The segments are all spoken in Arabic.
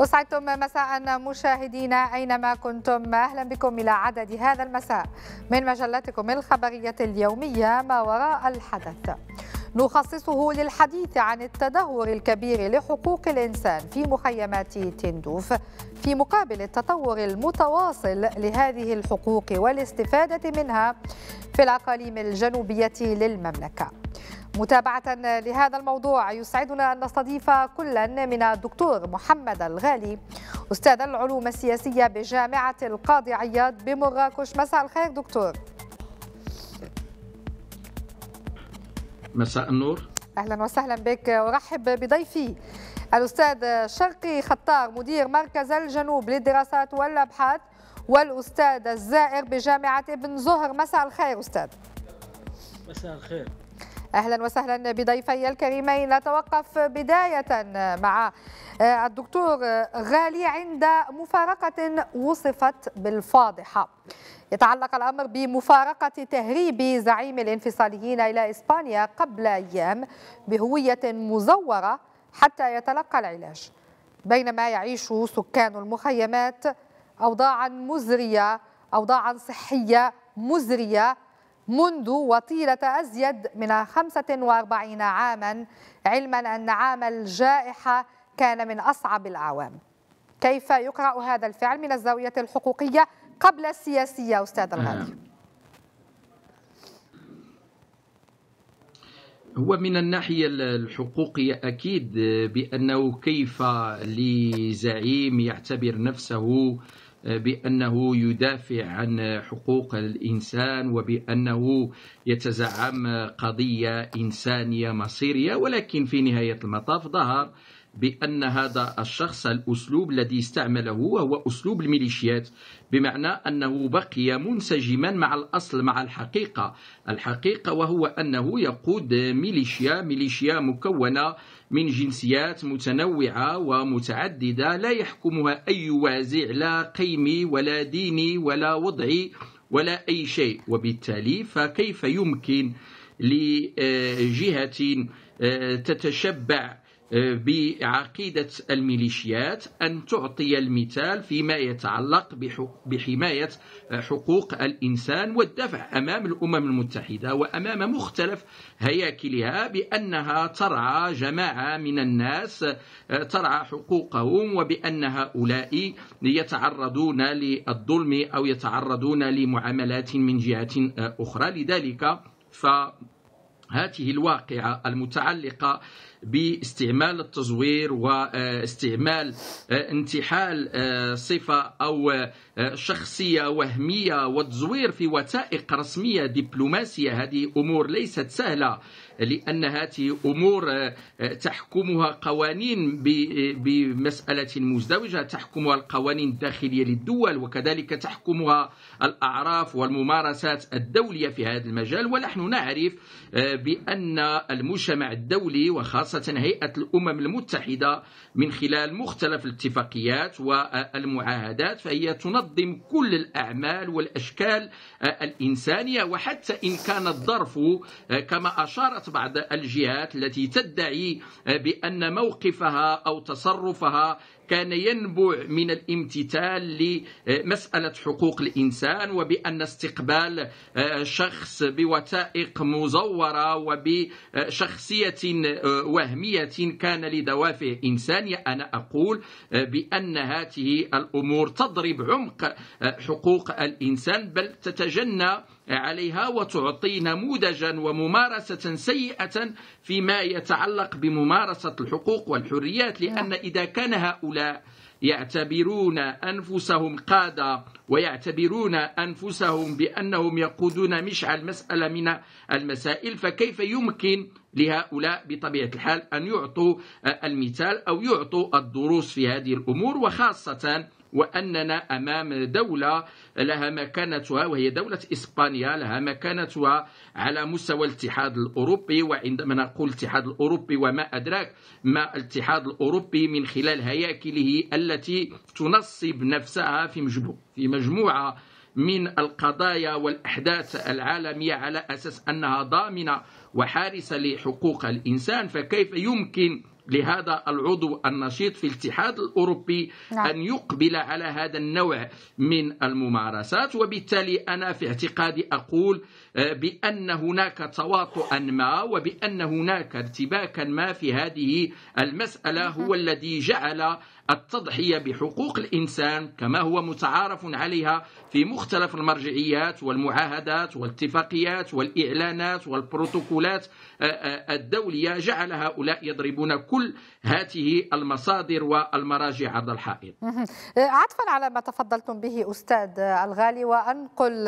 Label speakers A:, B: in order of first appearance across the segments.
A: أسعدتم مساء مشاهدينا أينما كنتم أهلا بكم إلى عدد هذا المساء من مجلتكم الخبرية اليومية ما وراء الحدث نخصصه للحديث عن التدهور الكبير لحقوق الإنسان في مخيمات تندوف في مقابل التطور المتواصل لهذه الحقوق والاستفادة منها في الأقاليم الجنوبية للمملكة متابعة لهذا الموضوع يسعدنا أن نستضيف كلا من الدكتور محمد الغالي أستاذ العلوم السياسية بجامعة القاضي عياد بمراكش مساء الخير دكتور
B: مساء النور
A: أهلا وسهلا بك أرحب بضيفي الأستاذ شرقي خطار مدير مركز الجنوب للدراسات والأبحاث والأستاذ الزائر بجامعة ابن زهر مساء الخير أستاذ
C: مساء الخير
A: أهلا وسهلا بضيفي الكريمين نتوقف بداية مع آه، الدكتور غالي عند مفارقة وصفت بالفاضحة يتعلق الأمر بمفارقة تهريب زعيم الانفصاليين إلى إسبانيا قبل أيام بهوية مزورة حتى يتلقى العلاج بينما يعيش سكان المخيمات أوضاعا مزرية أوضاعا صحية مزرية منذ وطيلة أزيد من 45 عاما علما أن عام الجائحة كان من أصعب الأعوام كيف يقرأ هذا الفعل من الزاوية الحقوقية قبل السياسية أستاذ نعم. الغالي؟
B: هو من الناحية الحقوقية أكيد بأنه كيف لزعيم يعتبر نفسه بأنه يدافع عن حقوق الإنسان وبأنه يتزعم قضية إنسانية مصيرية ولكن في نهاية المطاف ظهر بأن هذا الشخص الأسلوب الذي استعمله هو أسلوب الميليشيات بمعنى أنه بقي منسجما مع الأصل مع الحقيقة الحقيقة وهو أنه يقود ميليشيا ميليشيا مكونة من جنسيات متنوعة ومتعددة لا يحكمها أي وازع لا قيمي ولا ديني ولا وضعي ولا أي شيء وبالتالي فكيف يمكن لجهة آه، تتشبع آه، بعقيدة الميليشيات أن تعطي المثال فيما يتعلق بحماية آه، حقوق الإنسان والدفع أمام الأمم المتحدة وأمام مختلف هياكلها بأنها ترعى جماعة من الناس آه، ترعى حقوقهم وبأن هؤلاء يتعرضون للظلم أو يتعرضون لمعاملات من جهة أخرى لذلك ف هذه الواقعة المتعلقة باستعمال التزوير واستعمال آه، انتحال آه، صفه او آه، شخصيه وهميه وتزوير في وثائق رسميه دبلوماسيه هذه امور ليست سهله لان هذه امور تحكمها قوانين بمساله مزدوجه تحكمها القوانين الداخليه للدول وكذلك تحكمها الاعراف والممارسات الدوليه في هذا المجال ونحن نعرف بان المجتمع الدولي وخاصه هيئة الأمم المتحدة من خلال مختلف الاتفاقيات والمعاهدات فهي تنظم كل الأعمال والأشكال الإنسانية وحتى إن كان الظرف كما أشارت بعض الجهات التي تدعي بأن موقفها أو تصرفها كان ينبع من الامتثال لمسألة حقوق الإنسان وبأن استقبال آه، شخص بوثائق مزورة وبشخصية آه، وهمية كان لدوافع إنسانية أنا أقول آه، بأن هذه الأمور تضرب عمق حقوق الإنسان بل تتجنى عليها وتعطي نموذجا وممارسة سيئة فيما يتعلق بممارسة الحقوق والحريات نعم. لأن إذا كان هؤلاء يعتبرون أنفسهم قادة ويعتبرون أنفسهم بأنهم يقودون مشعل مسألة من المسائل فكيف يمكن لهؤلاء بطبيعة الحال أن يعطوا المثال أو يعطوا الدروس في هذه الأمور وخاصة وأننا أمام دولة لها مكانتها وهي دولة إسبانيا لها مكانتها على مستوى الاتحاد الأوروبي وعندما نقول الاتحاد الأوروبي وما أدراك ما الاتحاد الأوروبي من خلال هياكله التي تنصب نفسها في مجموعة في مجموعة من القضايا والأحداث العالمية على أساس أنها ضامنة وحارسة لحقوق الإنسان فكيف يمكن لهذا العضو النشيط في الاتحاد الأوروبي نعم. أن يقبل على هذا النوع من الممارسات وبالتالي أنا في اعتقادي أقول آه، بأن هناك تواطؤا ما وبأن هناك ارتباكا ما في هذه المسألة هو الذي جعل التضحية بحقوق الإنسان كما هو متعارف عليها في مختلف المرجعيات والمعاهدات والاتفاقيات والإعلانات والبروتوكولات آه، آه، الدولية جعل هؤلاء يضربون كل هذه المصادر والمراجع عرض الحائط
A: آه، عطفا على ما تفضلتم به أستاذ الغالي وأنقل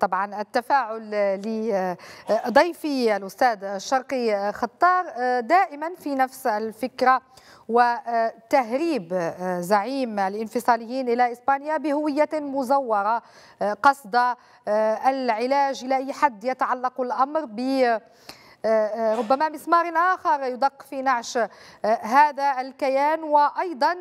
A: طبعا التفاعل لضيفي الأستاذ الشرقي خطار دائما في نفس الفكرة وتهريب آه، زعيم الانفصاليين إلى إسبانيا بهوية مزورة آه، قصد آه، العلاج إلى أي حد يتعلق الأمر ب ربما مسمار آخر يدق في نعش هذا الكيان وأيضا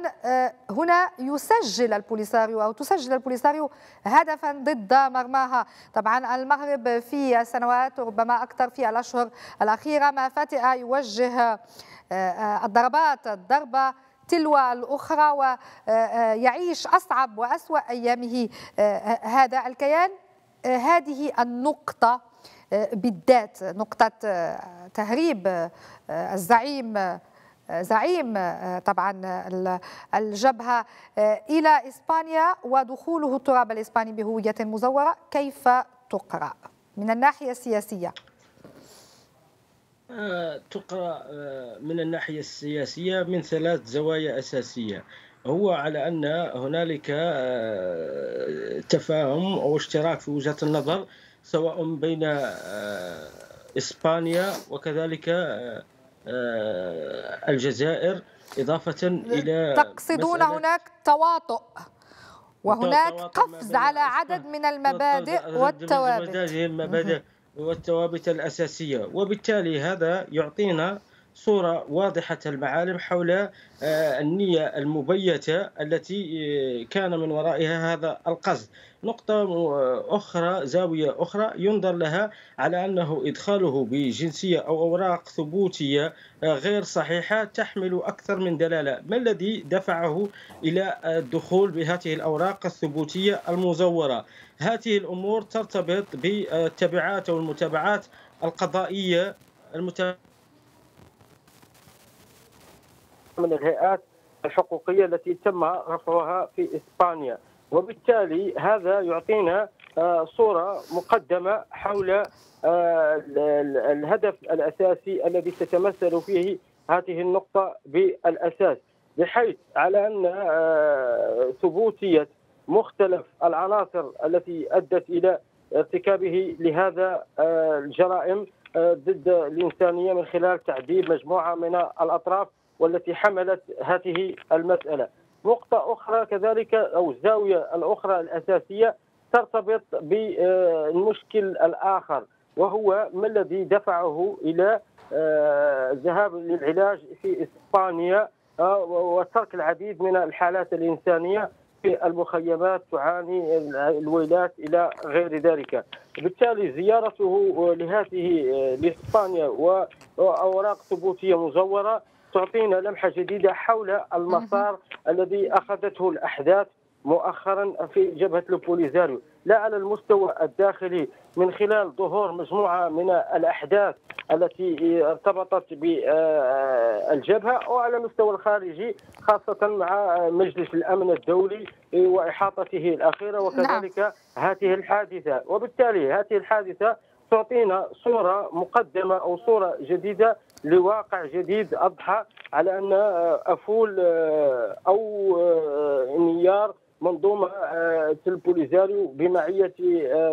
A: هنا يسجل البوليساريو أو تسجل البوليساريو هدفا ضد مرماها طبعا المغرب في السنوات ربما أكثر في الأشهر الأخيرة ما فتئ يوجه آه، الضربات الضربة تلو الأخرى ويعيش أصعب وأسوأ أيامه آه، هذا الكيان آه، هذه النقطة بالذات نقطة تهريب الزعيم زعيم طبعا الجبهة إلى إسبانيا ودخوله التراب الإسباني بهوية مزورة كيف تقرأ من الناحية السياسية
C: تقرأ آه، من الناحية السياسية من ثلاث زوايا أساسية هو على أن هنالك آه، تفاهم أو اشتراك في وجهه النظر سواء بين آه، إسبانيا وكذلك الجزائر إضافة إلى تقصدون هناك
A: تواطؤ وهناك قفز على عدد من المبادئ والثوابت
C: والثوابت الأساسية وبالتالي هذا يعطينا صورة واضحة المعالم حول آه، النية المبيتة التي آه، كان من ورائها هذا القصد نقطة آه، أخرى زاوية أخرى ينظر لها على أنه إدخاله بجنسية أو أوراق ثبوتية غير صحيحة تحمل أكثر من دلالة ما الذي دفعه إلى الدخول بهذه الأوراق الثبوتية المزورة هذه الأمور ترتبط بالتبعات أو المتابعات القضائية المتابعة
D: من الهيئات الحقوقية التي تم رفعها في إسبانيا وبالتالي هذا يعطينا آه، صورة مقدمة حول آه، الهدف الأساسي الذي تتمثل فيه هذه النقطة بالأساس بحيث على أن آه، ثبوتية مختلف العناصر التي أدت إلى ارتكابه لهذا الجرائم ضد الإنسانية من خلال تعذيب مجموعة من الأطراف والتي حملت هذه المسألة نقطة أخرى كذلك أو الزاوية الأخرى الأساسية ترتبط بالمشكل الآخر وهو ما الذي دفعه إلى الذهاب آه، للعلاج في إسبانيا آه، وترك العديد من الحالات الإنسانية في المخيمات تعاني الويلات الى غير ذلك بالتالي زيارته لهذه آه، لاسبانيا واوراق ثبوتيه مزوره تعطينا لمحه جديده حول المسار الذي اخذته الاحداث مؤخرا في جبهه البوليزاريو لا على المستوى الداخلي من خلال ظهور مجموعه من الاحداث التي ارتبطت بالجبهه وعلى المستوى الخارجي خاصه مع مجلس الامن الدولي واحاطته الاخيره وكذلك نعم. هذه الحادثه وبالتالي هذه الحادثه تعطينا صوره مقدمه او صوره جديده لواقع جديد اضحى على ان آه، افول آه، او آه، انهيار منظومه البوليزاريو بمعيه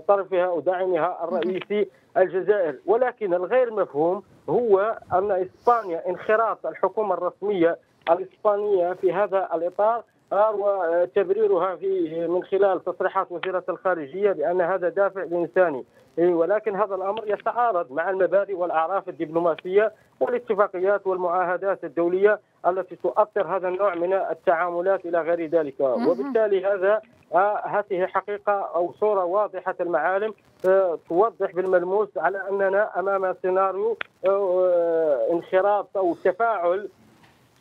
D: طرفها وداعمها الرئيسي الجزائر ولكن الغير مفهوم هو ان اسبانيا انخراط الحكومه الرسميه الاسبانيه في هذا الاطار آه، وتبريرها في من خلال تصريحات وزيرة الخارجية بأن هذا دافع إنساني ولكن هذا الأمر يتعارض مع المبادئ والأعراف الدبلوماسية والاتفاقيات والمعاهدات الدولية التي تؤثر هذا النوع من التعاملات إلى غير ذلك وبالتالي هذا آه، هذه حقيقة أو صورة واضحة المعالم آه، توضح بالملموس على أننا أمام سيناريو انخراط أو تفاعل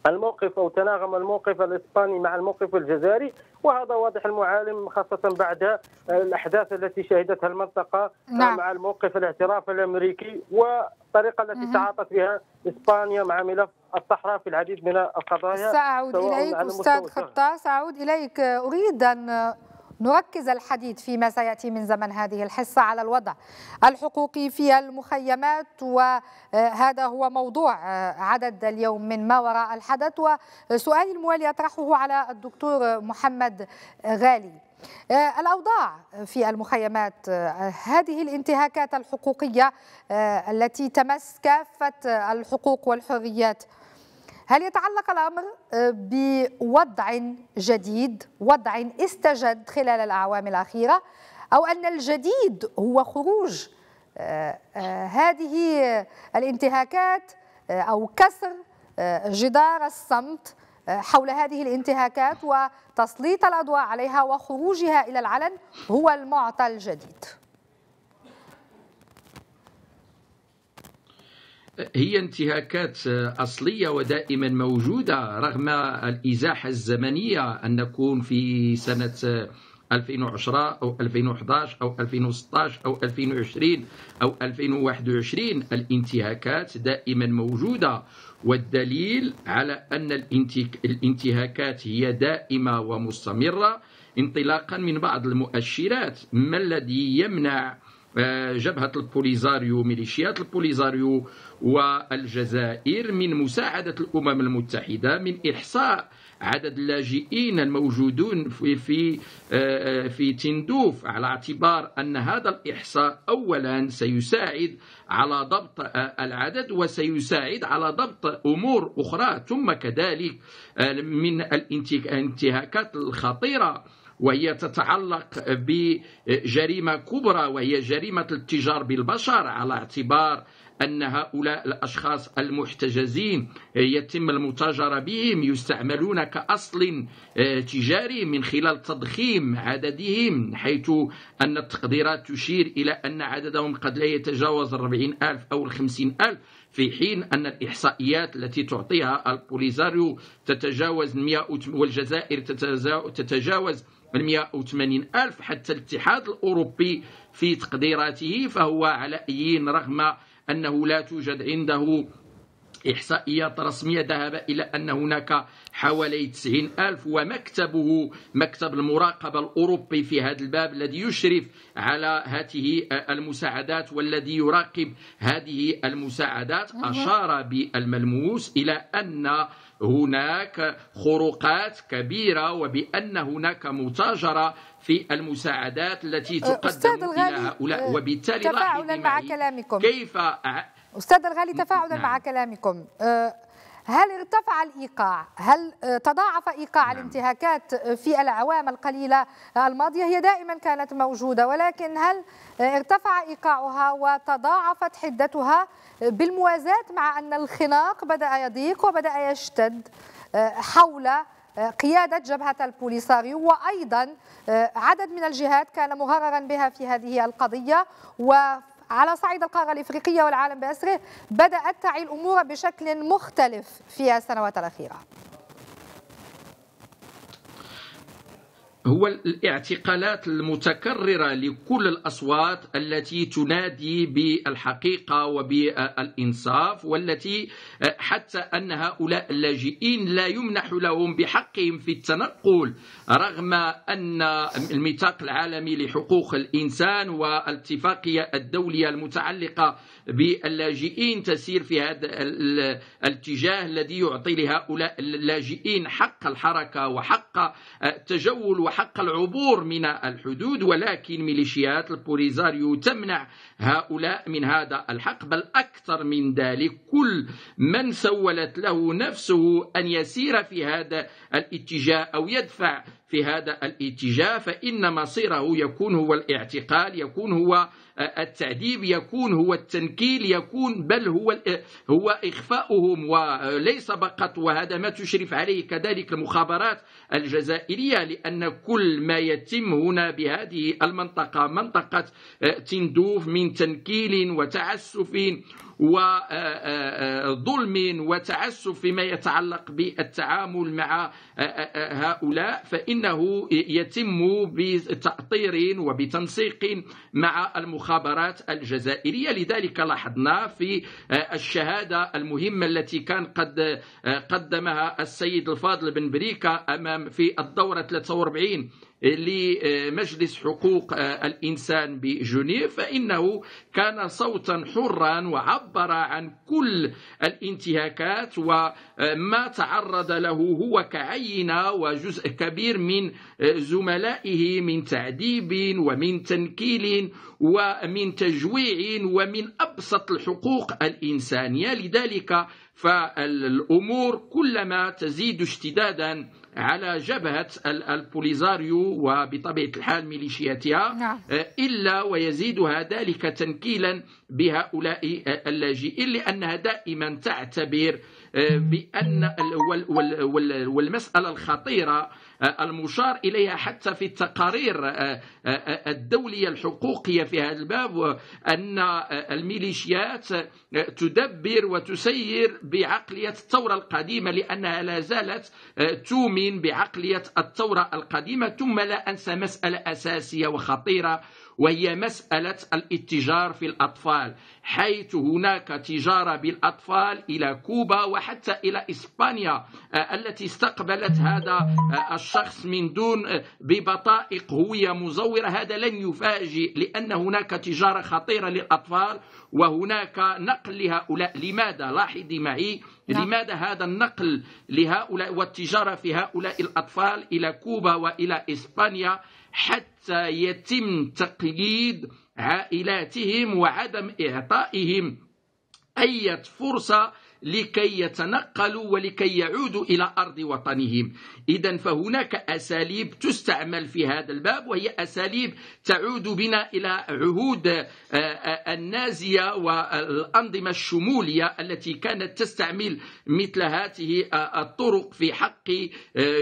D: الموقف او تناغم الموقف الاسباني مع الموقف الجزائري وهذا واضح المعالم خاصه بعد آه، الاحداث التي شهدتها المنطقه آه، نعم. مع الموقف الاعتراف الامريكي والطريقه التي مه. تعاطت بها اسبانيا مع ملف الصحراء في العديد من القضايا ساعود اليك استاذ
A: خطاس ساعود اليك اريد ان نركز الحديث فيما سيأتي من زمن هذه الحصة على الوضع الحقوقي في المخيمات وهذا هو موضوع عدد اليوم من ما وراء الحدث وسؤالي الموالي أطرحه على الدكتور محمد غالي الأوضاع في المخيمات هذه الانتهاكات الحقوقية التي تمس كافة الحقوق والحريات هل يتعلق الأمر آه، بوضع جديد وضع استجد خلال الأعوام الأخيرة أو أن الجديد هو خروج آه، آه، هذه الانتهاكات أو كسر جدار الصمت حول هذه الانتهاكات وتسليط الأضواء عليها وخروجها إلى العلن هو المعطى الجديد
B: هي انتهاكات أصلية ودائما موجودة رغم الإزاحة الزمنية أن نكون في سنة 2010 أو 2011 أو 2016 أو 2020 أو 2021 الانتهاكات دائما موجودة والدليل على أن الانتهاكات هي دائمة ومستمرة انطلاقا من بعض المؤشرات ما الذي يمنع آه، جبهة البوليزاريو ميليشيات البوليزاريو والجزائر من مساعدة الأمم المتحدة من إحصاء عدد اللاجئين الموجودون في في آه، آه، في تندوف على اعتبار أن هذا الإحصاء أولا سيساعد على ضبط العدد وسيساعد على ضبط أمور أخرى ثم كذلك من الانتهاكات الخطيرة وهي تتعلق بجريمة كبرى وهي جريمة الاتجار بالبشر على اعتبار أن هؤلاء الأشخاص المحتجزين يتم المتاجرة بهم يستعملون كأصل آه، تجاري من خلال تضخيم عددهم حيث أن التقديرات تشير إلى أن عددهم قد لا يتجاوز الربعين ألف أو الخمسين ألف في حين أن الإحصائيات التي تعطيها البوليزاريو تتجاوز 100 والجزائر تتجاوز 180 ألف حتى الاتحاد الأوروبي في تقديراته فهو على أيين رغم أنه لا توجد عنده إحصائيات رسمية ذهب إلى أن هناك حوالي 90 ألف ومكتبه مكتب المراقبة الأوروبي في هذا الباب الذي يشرف على هذه المساعدات والذي يراقب هذه المساعدات أشار بالملموس إلى أن هناك خروقات كبيرة وبأن هناك متاجرة في المساعدات التي أه، تقدم إلى هؤلاء أه، وبالتالي تفاعلا مع
A: كلامكم كيف أستاذ الغالي تفاعلا نعم. مع كلامكم أه هل ارتفع الإيقاع؟ هل آه، تضاعف إيقاع نعم. الانتهاكات في الاعوام القليلة الماضية؟ هي دائما كانت موجودة ولكن هل آه، ارتفع إيقاعها وتضاعفت حدتها بالموازاة مع أن الخناق بدأ يضيق وبدأ يشتد آه، حول قيادة جبهة البوليساريو وأيضا عدد من الجهات كان مغررا بها في هذه القضية و على صعيد القارة الإفريقية والعالم بأسره بدأت تعي الأمور بشكل مختلف في السنوات الأخيرة
B: هو الاعتقالات المتكررة لكل الأصوات التي تنادي بالحقيقة وبالإنصاف والتي حتى أن هؤلاء اللاجئين لا يمنح لهم بحقهم في التنقل رغم أن الميثاق العالمي لحقوق الإنسان والاتفاقية الدولية المتعلقة باللاجئين تسير في هذا الاتجاه الذي يعطي لهؤلاء اللاجئين حق الحركة وحق التجول وحق العبور من الحدود ولكن ميليشيات البوليزاريو تمنع هؤلاء من هذا الحق بل أكثر من ذلك كل من سولت له نفسه أن يسير في هذا الاتجاه أو يدفع في هذا الاتجاه فإن مصيره يكون هو الاعتقال يكون هو آه، التعذيب يكون هو التنكيل يكون بل هو هو إخفاؤهم وليس فقط وهذا ما تشرف عليه كذلك المخابرات الجزائرية لأن كل ما يتم هنا بهذه المنطقة منطقة آه، تندوف من تنكيل وتعسف وظلم وتعسف فيما يتعلق بالتعامل مع هؤلاء فإنه يتم بتأطير وبتنسيق مع المخابرات الجزائرية لذلك لاحظنا في الشهادة المهمة التي كان قد قدمها السيد الفاضل بن بريكا أمام في الدورة 43 لمجلس حقوق آه، الإنسان بجنيف فإنه كان صوتا حرا وعبر عن كل الانتهاكات وما آه، تعرض له هو كعينة وجزء كبير من آه، زملائه من تعذيب ومن تنكيل ومن تجويع ومن أبسط الحقوق الإنسانية لذلك فالأمور كلما تزيد اشتدادا على جبهة البوليزاريو وبطبيعة الحال ميليشياتها نعم. آه، إلا ويزيدها ذلك تنكيلا بهؤلاء آه، اللاجئين لأنها دائما تعتبر آه، بأن والمسألة الخطيرة المشار إليها حتى في التقارير آه، آه، آه، الدولية الحقوقية في هذا الباب أن الميليشيات تدبر وتسير بعقلية الثورة القديمة لأنها لا زالت تؤمن بعقلية الثورة القديمة ثم لا أنسى مسألة أساسية وخطيرة وهي مسألة الاتجار في الأطفال حيث هناك تجارة بالأطفال إلى كوبا وحتى إلى إسبانيا آه، التي استقبلت هذا آه، الشخص من دون آه، ببطائق هوية مزورة هذا لن يفاجئ لأن هناك تجارة خطيرة للأطفال وهناك نقل لهؤلاء لماذا لاحظي معي نعم. لماذا هذا النقل لهؤلاء والتجارة في هؤلاء الأطفال إلى كوبا وإلى إسبانيا حتى يتم تقييد عائلاتهم وعدم إعطائهم أي فرصة لكي يتنقلوا ولكي يعودوا إلى أرض وطنهم إذا فهناك أساليب تستعمل في هذا الباب وهي أساليب تعود بنا إلى عهود آه، آه، النازية والأنظمة الشمولية التي كانت تستعمل مثل هذه آه، الطرق في حق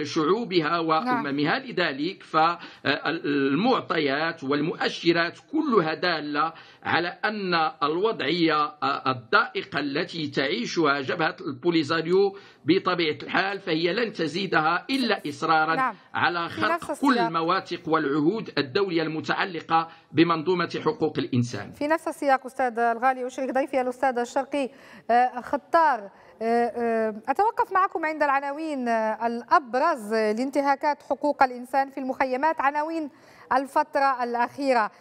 B: شعوبها وأممها نعم. لذلك فالمعطيات والمؤشرات كلها دالة على أن الوضعية الضائقة التي تعيشها تمارسها جبهة البوليزاريو بطبيعة الحال فهي لن تزيدها إلا نعم. إصرارا نعم. على خرق كل المواتق والعهود الدولية المتعلقة بمنظومة حقوق الإنسان
A: في نفس السياق أستاذ الغالي أشرك ضيفي الأستاذ الشرقي آه، خطار آه، آه، أتوقف معكم عند العناوين الأبرز لانتهاكات حقوق الإنسان في المخيمات عناوين الفترة الأخيرة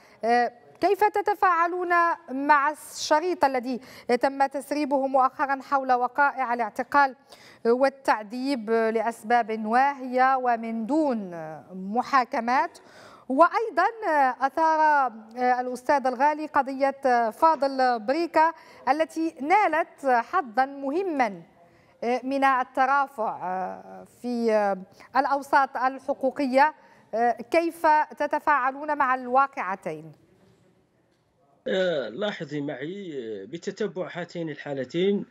A: كيف تتفاعلون مع الشريط الذي تم تسريبه مؤخرا حول وقائع الاعتقال والتعذيب لأسباب واهية ومن دون محاكمات وأيضا أثار الأستاذ الغالي قضية فاضل بريكة التي نالت حظا مهما من الترافع في الأوساط الحقوقية كيف تتفاعلون مع الواقعتين؟
C: آه، لاحظي معي آه، بتتبع هاتين الحالتين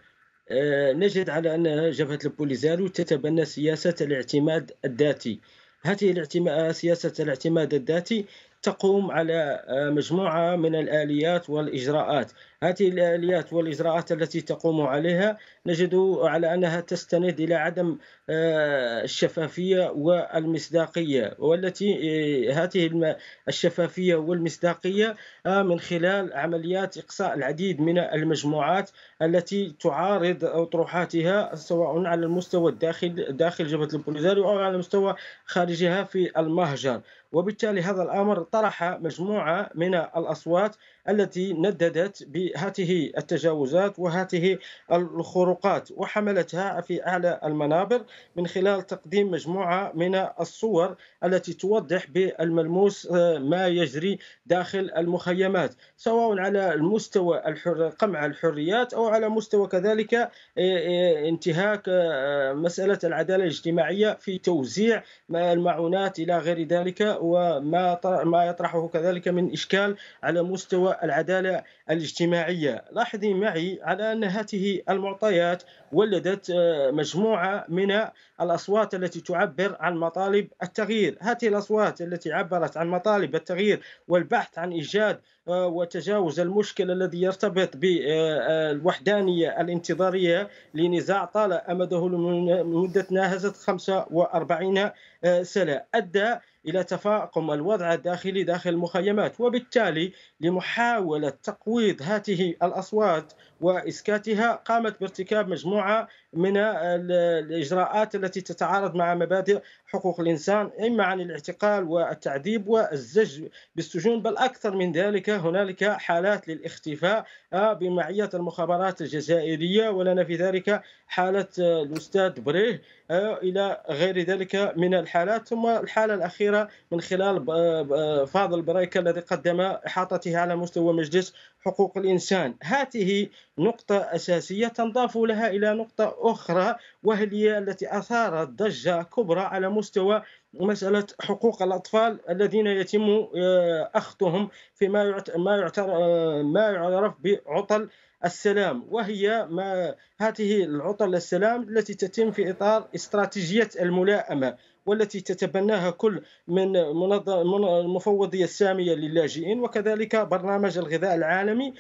C: آه، نجد على أن جبهة البوليزاريو تتبنى سياسة الاعتماد الذاتي هذه سياسة الاعتماد الذاتي تقوم على مجموعة من الآليات والإجراءات هذه الآليات والإجراءات التي تقوم عليها نجد على أنها تستند إلى عدم آه، الشفافية والمصداقية والتي آه، هذه الشفافية والمصداقية آه، من خلال عمليات إقصاء العديد من المجموعات التي تعارض أطروحاتها سواء على المستوى الداخل داخل جبهة البوليزاريو أو على مستوى خارجها في المهجر وبالتالي هذا الأمر طرح مجموعة من الأصوات التي نددت بهاته التجاوزات وهاته الخروقات وحملتها في أعلى المنابر من خلال تقديم مجموعة من الصور التي توضح بالملموس آه، ما يجري داخل المخيمات سواء على المستوى الحر... قمع الحريات أو على مستوى كذلك آه، آه، انتهاك مسألة العدالة الاجتماعية في توزيع المعونات إلى غير ذلك وما ما يطرحه كذلك من إشكال على مستوى العداله الاجتماعية لاحظي معي على أن هذه المعطيات ولدت آه، مجموعة من الأصوات التي تعبر عن مطالب التغيير هذه الأصوات التي عبرت عن مطالب التغيير والبحث عن إيجاد آه، وتجاوز المشكل الذي يرتبط بالوحدانية الانتظارية لنزاع طال أمده لمدة ناهزت 45 آه، سنة أدى إلى تفاقم الوضع الداخلي داخل المخيمات وبالتالي لمحاولة تقويض هذه الأصوات وإسكاتها قامت بارتكاب مجموعة من الاجراءات التي تتعارض مع مبادئ حقوق الانسان اما عن الاعتقال والتعذيب والزج بالسجون بل اكثر من ذلك هنالك حالات للاختفاء آه، بمعيه المخابرات الجزائريه ولنا في ذلك حاله آه، الاستاذ بريه آه، الى غير ذلك من الحالات ثم الحاله الاخيره من خلال فاضل بريكه الذي قدم احاطته على مستوى مجلس حقوق الإنسان هذه نقطة أساسية تنضاف لها إلى نقطة أخرى وهي التي أثارت ضجة كبرى على مستوى مسألة حقوق الأطفال الذين يتم آه، أخذهم فيما ما آه، ما يعرف بعطل السلام وهي ما هذه العطل السلام التي تتم في إطار استراتيجية الملائمة والتي تتبناها كل من المفوضية السامية للاجئين وكذلك برنامج الغذاء العالمي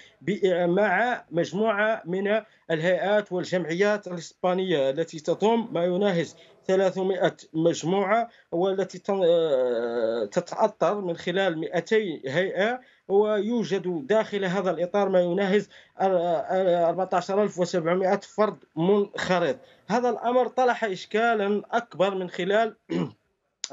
C: مع مجموعة من الهيئات والجمعيات الإسبانية التي تضم ما يناهز 300 مجموعة والتي آه، تتأطر من خلال 200 هيئة ويوجد داخل هذا الإطار ما يناهز 14700 آه، فرد منخرط هذا الأمر طرح إشكالا أكبر من خلال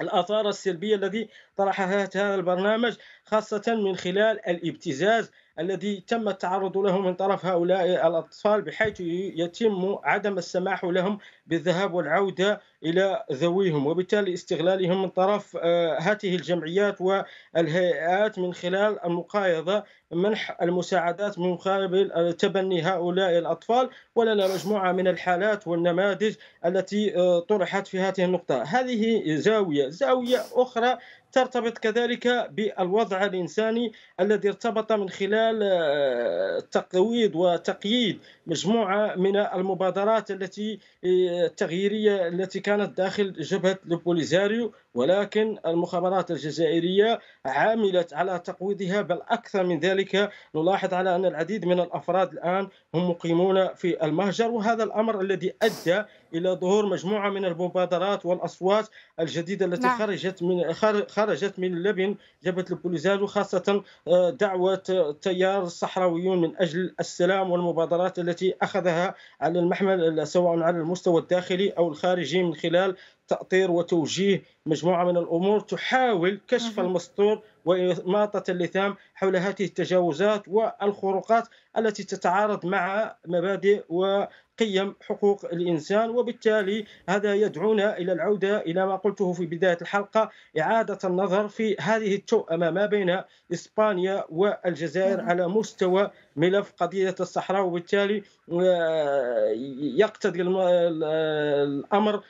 C: الآثار السلبية التي طرحها هذا البرنامج خاصة من خلال الابتزاز الذي تم التعرض له من طرف هؤلاء الأطفال بحيث يتم عدم السماح لهم بالذهاب والعودة إلى ذويهم وبالتالي استغلالهم من طرف آه، هذه الجمعيات والهيئات من خلال المقايضة منح المساعدات من مقابل تبني هؤلاء الأطفال ولنا مجموعة من الحالات والنماذج التي آه، طرحت في هذه النقطة هذه زاوية زاوية أخرى ترتبط كذلك بالوضع الإنساني الذي ارتبط من خلال آه، تقويض وتقييد مجموعة من المبادرات التي آه، التغييرية التي كانت داخل جبهة البوليزاريو ولكن المخابرات الجزائرية عملت على تقويضها بل أكثر من ذلك نلاحظ على أن العديد من الأفراد الآن هم مقيمون في المهجر وهذا الأمر الذي أدى الى ظهور مجموعه من المبادرات والاصوات الجديده التي نعم. خرجت من خرجت من لبن جبهه البوليزاريو خاصه آه، دعوه تيار الصحراويون من اجل السلام والمبادرات التي اخذها على المحمل سواء على المستوى الداخلي او الخارجي من خلال تأطير وتوجيه مجموعة من الأمور تحاول كشف المستور وإماطة اللثام حول هذه التجاوزات والخروقات التي تتعارض مع مبادئ وقيم حقوق الإنسان وبالتالي هذا يدعونا إلى العودة إلى ما قلته في بداية الحلقة إعادة النظر في هذه التوأمة ما بين إسبانيا والجزائر على مستوى ملف قضية الصحراء وبالتالي آه، يقتضي الأمر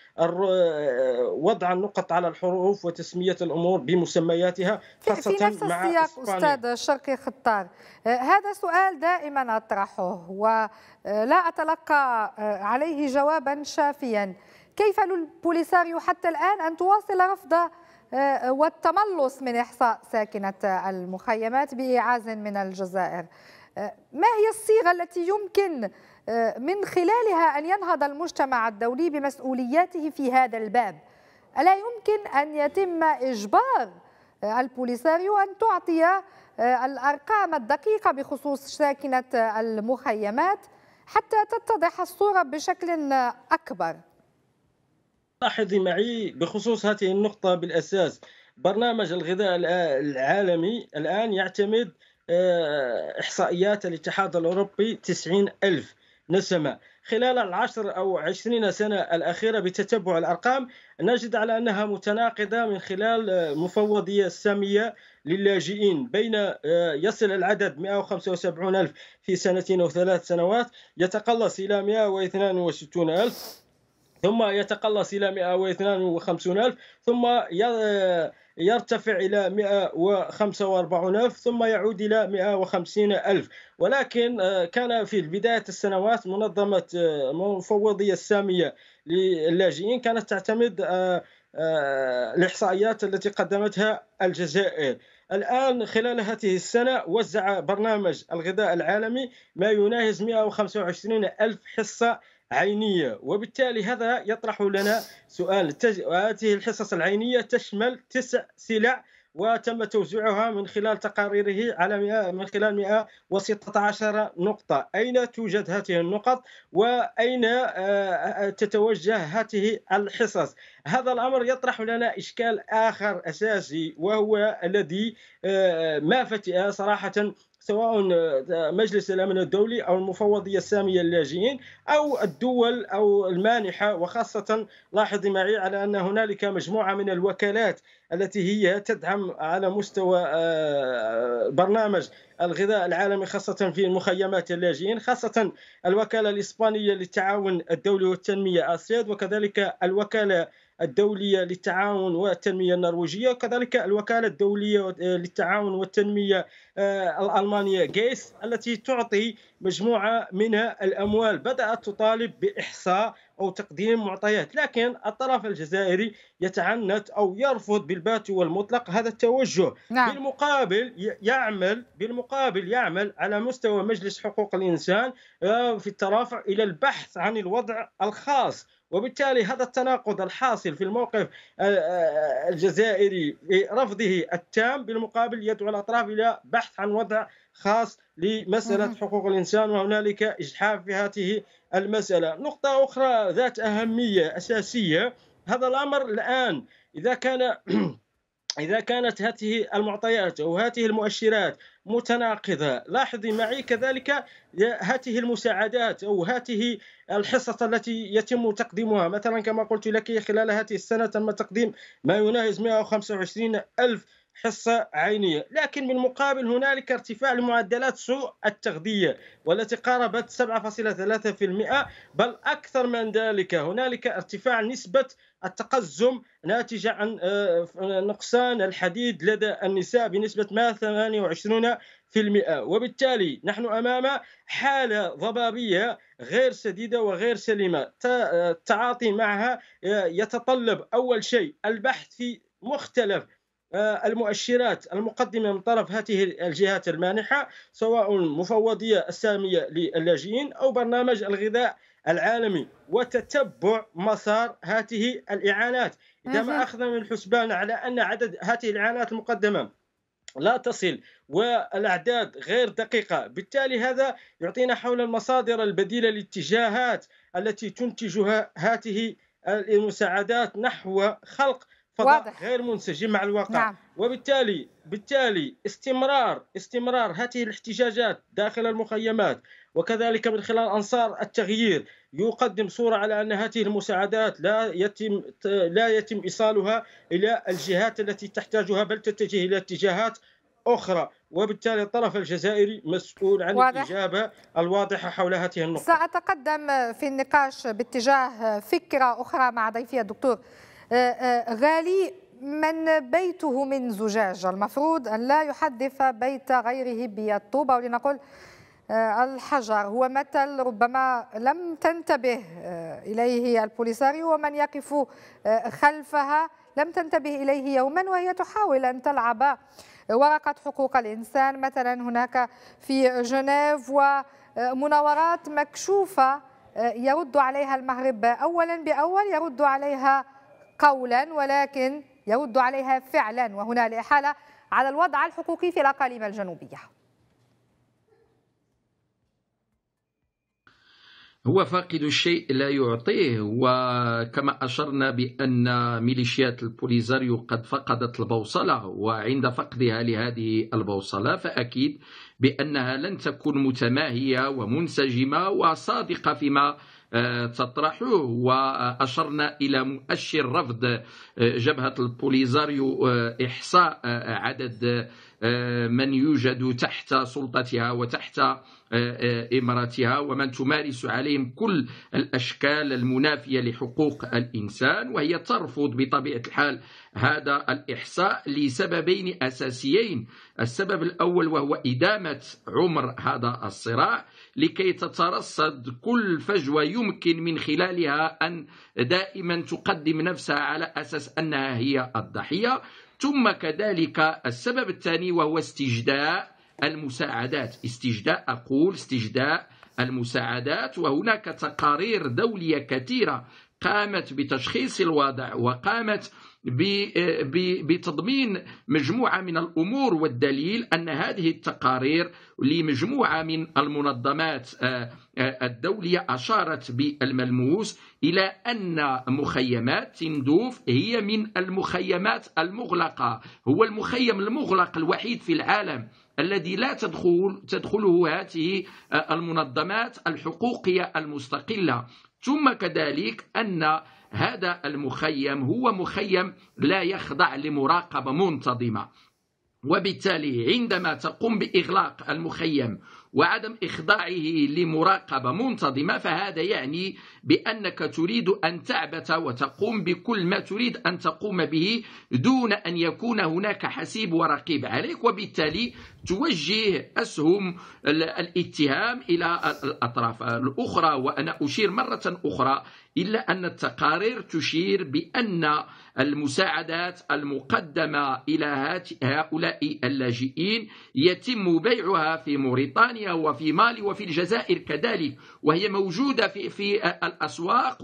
C: وضع النقط على على الحروف وتسمية الأمور بمسمياتها
A: خاصة في نفس مع السياق إسبانيا. أستاذ شرقي خطار آه، هذا سؤال دائما أطرحه ولا آه، أتلقى آه، عليه جوابا شافيا كيف للبوليساريو حتى الآن أن تواصل رفض والتملص من إحصاء ساكنة المخيمات بإعاز من الجزائر ما هي الصيغة التي يمكن من خلالها أن ينهض المجتمع الدولي بمسؤولياته في هذا الباب ألا يمكن أن يتم إجبار آه، البوليساريو أن تعطي آه، الأرقام الدقيقة بخصوص ساكنة آه، المخيمات حتى تتضح الصورة بشكل أكبر
C: لاحظي معي بخصوص هذه النقطة بالأساس برنامج الغذاء العالمي الآن يعتمد إحصائيات الاتحاد الأوروبي 90 ألف نسمة خلال العشر أو عشرين سنة الأخيرة بتتبع الأرقام نجد على أنها متناقضة من خلال آه، مفوضية سامية للاجئين بين آه، يصل العدد 175 ألف في سنتين أو ثلاث سنوات يتقلص إلى 162 ألف ثم يتقلص إلى 152 ألف ثم يرتفع إلى 145 ألف ثم يعود إلى 150 ألف ولكن آه، كان في بداية السنوات منظمة آه، مفوضية السامية للاجئين كانت تعتمد آه، الإحصائيات التي قدمتها الجزائر الآن خلال هذه السنة وزع برنامج الغذاء العالمي ما يناهز 125 ألف حصة عينية وبالتالي هذا يطرح لنا سؤال تج... هذه الحصص العينية تشمل تسع سلع وتم توزيعها من خلال تقاريره على من خلال 116 نقطة أين توجد هذه النقط وأين آه، آه، تتوجه هذه الحصص هذا الأمر يطرح لنا إشكال آخر أساسي وهو الذي آه، ما فتئ صراحة سواء آه، مجلس الامن الدولي او المفوضيه الساميه للاجئين او الدول او المانحه وخاصه لاحظي معي على ان هنالك مجموعه من الوكالات التي هي تدعم على مستوى آه، برنامج الغذاء العالمي خاصة في مخيمات اللاجئين خاصة الوكالة الإسبانية للتعاون الدولي والتنمية أسياد وكذلك الوكالة الدولية للتعاون والتنمية النرويجية وكذلك الوكالة الدولية آه، للتعاون والتنمية آه، الألمانية جيس التي تعطي مجموعة من الأموال بدأت تطالب بإحصاء أو تقديم معطيات لكن الطرف الجزائري يتعنت أو يرفض بالبات والمطلق هذا التوجه نعم. بالمقابل يعمل بالمقابل يعمل على مستوى مجلس حقوق الإنسان آه، في الترافع إلى البحث عن الوضع الخاص وبالتالي هذا التناقض الحاصل في الموقف الجزائري برفضه التام بالمقابل يدعو الاطراف الى بحث عن وضع خاص لمساله حقوق الانسان وهنالك اجحاف في هذه المساله. نقطه اخرى ذات اهميه اساسيه هذا الامر الان اذا كان إذا كانت هذه المعطيات أو هذه المؤشرات متناقضة لاحظي معي كذلك هذه المساعدات أو هذه الحصة التي يتم تقديمها مثلا كما قلت لك خلال هذه السنة تم تقديم ما يناهز 125 ألف حصة عينية لكن بالمقابل هنالك ارتفاع لمعدلات سوء التغذية والتي قاربت 7.3% بل أكثر من ذلك هنالك ارتفاع نسبة التقزم ناتجة عن آه، نقصان الحديد لدى النساء بنسبة 128% وبالتالي نحن أمام حالة ضبابية غير سديدة وغير سليمة آه، التعاطي معها آه، يتطلب أول شيء البحث في مختلف آه، المؤشرات المقدمة من طرف هذه الجهات المانحة سواء المفوضية السامية للاجئين أو برنامج الغذاء العالمي وتتبع مسار هذه الإعانات إذا ما أخذنا من الحسبان على أن عدد هذه الإعانات المقدمة لا تصل والأعداد غير دقيقة بالتالي هذا يعطينا حول المصادر البديلة للاتجاهات التي تنتجها هذه المساعدات نحو خلق واضح. غير منسجم مع الواقع نعم. وبالتالي بالتالي استمرار استمرار هذه الاحتجاجات داخل المخيمات وكذلك من خلال انصار التغيير يقدم صوره على ان هذه المساعدات لا يتم لا يتم ايصالها الى الجهات التي تحتاجها بل تتجه الى اتجاهات اخرى وبالتالي الطرف الجزائري مسؤول عن واضح. الاجابه الواضحه حول هذه النقطه
A: ساتقدم في النقاش باتجاه فكره اخرى مع ضيفي الدكتور آه، آه، غالي من بيته من زجاج المفروض أن لا يحدث بيت غيره بالطوبة ولنقول آه، الحجر هو مثل ربما لم تنتبه إليه البوليساريو ومن يقف خلفها لم تنتبه إليه يوما وهي تحاول أن تلعب ورقة حقوق الإنسان مثلا هناك في جنيف ومناورات مكشوفة يرد عليها المغرب أولا بأول يرد عليها قولا ولكن يود عليها فعلا وهنا الإحالة على الوضع الحقوقي في الأقاليم الجنوبية
B: هو فاقد الشيء لا يعطيه وكما أشرنا بأن ميليشيات البوليزاريو قد فقدت البوصلة وعند فقدها لهذه البوصلة فأكيد بأنها لن تكون متماهية ومنسجمة وصادقة فيما آه، تطرحه وأشرنا إلى مؤشر رفض آه، جبهة البوليزاريو آه، إحصاء عدد آه، من يوجد تحت سلطتها وتحت آه، آه، امارتها ومن تمارس عليهم كل الاشكال المنافيه لحقوق الانسان وهي ترفض بطبيعه الحال هذا الاحصاء لسببين اساسيين السبب الاول وهو ادامه عمر هذا الصراع لكي تترصد كل فجوه يمكن من خلالها ان دائما تقدم نفسها على اساس انها هي الضحيه ثم كذلك السبب الثاني وهو استجداء المساعدات استجداء أقول استجداء المساعدات وهناك تقارير دولية كثيرة قامت بتشخيص الوضع وقامت بتضمين مجموعة من الأمور والدليل أن هذه التقارير لمجموعة من المنظمات آه، آه، الدولية أشارت بالملموس إلى أن مخيمات تندوف هي من المخيمات المغلقة هو المخيم المغلق الوحيد في العالم الذي لا تدخل تدخله هذه آه، المنظمات الحقوقية المستقلة ثم كذلك أن هذا المخيم هو مخيم لا يخضع لمراقبة منتظمة وبالتالي عندما تقوم بإغلاق المخيم وعدم إخضاعه لمراقبة منتظمة فهذا يعني بأنك تريد أن تعبث وتقوم بكل ما تريد أن تقوم به دون أن يكون هناك حسيب ورقيب عليك وبالتالي توجه أسهم الاتهام إلى الأطراف الأخرى وأنا أشير مرة أخرى إلا أن التقارير تشير بأن المساعدات المقدمة إلى هؤلاء اللاجئين يتم بيعها في موريتانيا إسبانيا وفي مالي وفي الجزائر كذلك وهي موجودة في, في الأسواق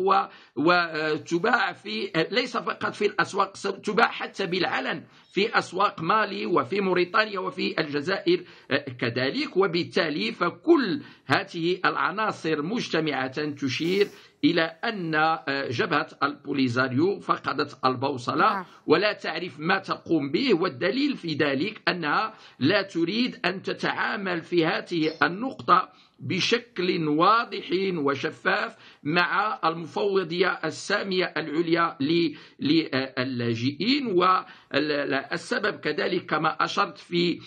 B: وتباع في ليس فقط في الأسواق تباع حتى بالعلن في أسواق مالي وفي موريتانيا وفي الجزائر آه، كذلك وبالتالي فكل هذه العناصر مجتمعة تشير إلى أن آه، جبهة البوليزاريو فقدت البوصلة نعم. ولا تعرف ما تقوم به والدليل في ذلك أنها لا تريد أن تتعامل في هذه النقطة بشكل واضح وشفاف مع المفوضية السامية العليا للاجئين والسبب كذلك كما أشرت في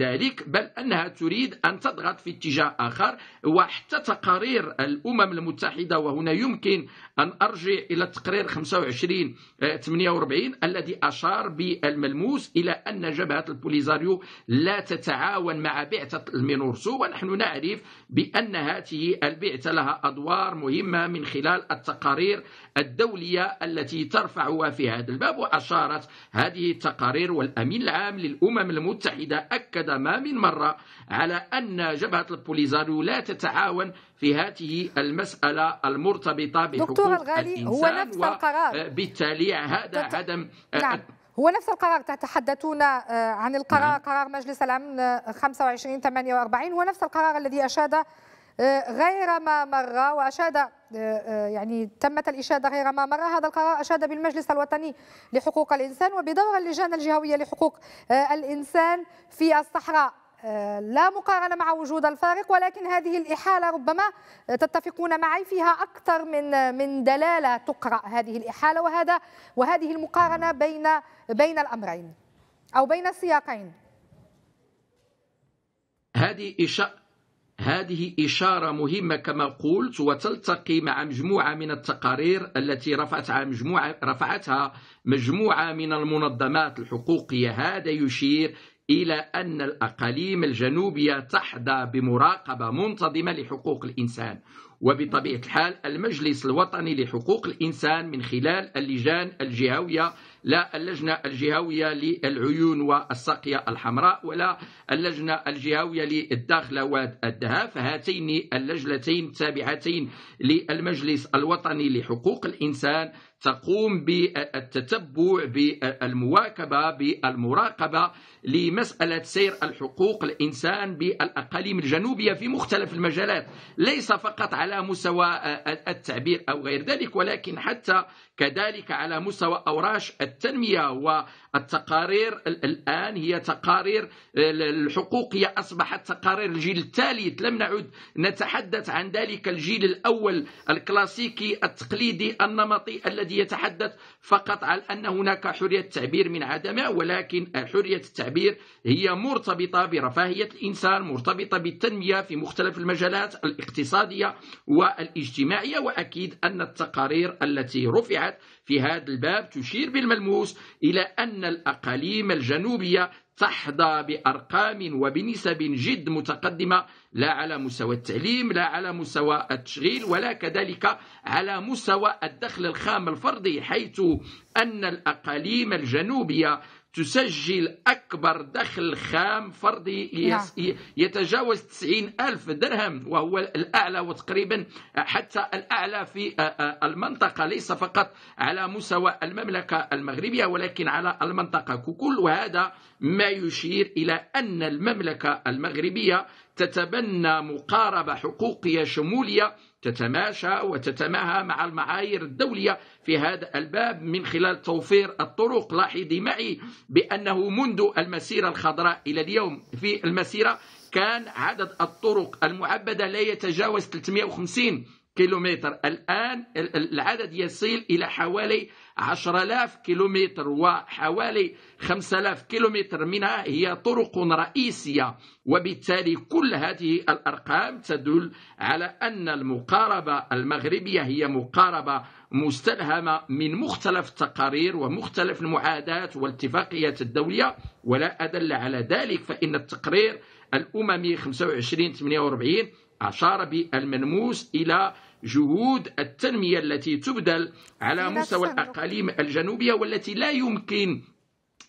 B: ذلك بل أنها تريد أن تضغط في اتجاه آخر وحتى تقارير الأمم المتحدة وهنا يمكن أن أرجع إلى تقرير 25 48 آه، الذي أشار بالملموس إلى أن جبهة البوليزاريو لا تتعاون مع بعثة المينورسو ونحن نعرف بأن هذه البعثة لها أدوار مهمة مهمه من خلال التقارير الدولية التي ترفعها في هذا الباب وأشارت هذه التقارير والأمين العام للأمم المتحدة أكد ما من مرة على أن جبهة البوليزاريو لا تتعاون في هذه المسألة المرتبطة بحقوق الغالي هو نفس القرار بالتالي هذا عدم آه، نعم.
A: هو نفس القرار تتحدثون آه، عن القرار نعم. قرار مجلس الامن 25 48 هو نفس القرار الذي اشاد آه، غير ما مر واشاد آه، آه، يعني تمت الاشاده غير ما مر هذا القرار اشاد بالمجلس الوطني لحقوق الانسان وبدور اللجان الجهويه لحقوق الانسان في الصحراء لا مقارنة مع وجود الفارق ولكن هذه الإحالة ربما تتفقون معي فيها أكثر من من دلالة تقرأ هذه الإحالة وهذا وهذه المقارنة بين بين الأمرين أو بين السياقين
B: هذه هذه إشارة مهمة كما قلت وتلتقي مع مجموعة من التقارير التي رفعتها مجموعة, رفعتها مجموعة من المنظمات الحقوقية هذا يشير إلى أن الأقاليم الجنوبية تحظى بمراقبة منتظمة لحقوق الإنسان وبطبيعة الحال المجلس الوطني لحقوق الإنسان من خلال اللجان الجهوية لا اللجنة الجهوية للعيون والساقية الحمراء ولا اللجنة الجهوية للداخلة والدهاء هاتين اللجنتين التابعتين للمجلس الوطني لحقوق الإنسان تقوم بالتتبع بالمواكبة بالمراقبة لمسألة سير الحقوق الإنسان بالأقاليم الجنوبية في مختلف المجالات ليس فقط على مستوى التعبير أو غير ذلك ولكن حتى كذلك على مستوى أوراش التنمية و التقارير الآن هي تقارير الحقوقية أصبحت تقارير الجيل الثالث لم نعد نتحدث عن ذلك الجيل الأول الكلاسيكي التقليدي النمطي الذي يتحدث فقط على أن هناك حرية تعبير من عدمه ولكن حرية التعبير هي مرتبطة برفاهية الإنسان مرتبطة بالتنمية في مختلف المجالات الاقتصادية والاجتماعية وأكيد أن التقارير التي رفعت في هذا الباب تشير بالملموس إلى أن الأقاليم الجنوبية تحظى بأرقام وبنسب جد متقدمة لا على مستوى التعليم لا على مستوى التشغيل ولا كذلك على مستوى الدخل الخام الفردي حيث أن الأقاليم الجنوبية تسجل أكبر دخل خام فردي نعم. يتجاوز 90 ألف درهم وهو الأعلى وتقريبا حتى الأعلى في آه، آه، المنطقة ليس فقط على مستوى المملكة المغربية ولكن على المنطقة ككل وهذا ما يشير إلى أن المملكة المغربية تتبنى مقاربة حقوقية شمولية تتماشى وتتماهى مع المعايير الدولية في هذا الباب من خلال توفير الطرق لاحظي معي بأنه منذ المسيرة الخضراء إلى اليوم في المسيرة كان عدد الطرق المعبدة لا يتجاوز 350 كيلومتر الآن العدد يصل إلى حوالي 10000 كيلومتر وحوالي 5000 كيلومتر منها هي طرق رئيسية وبالتالي كل هذه الأرقام تدل على أن المقاربة المغربية هي مقاربة مستلهمة من مختلف التقارير ومختلف المعاهدات والاتفاقيات الدولية ولا أدل على ذلك فإن التقرير الأممي 25 48 أشار بالملموس إلى جهود التنمية التي تبذل على مستوى الأقاليم الجنوبية والتي لا يمكن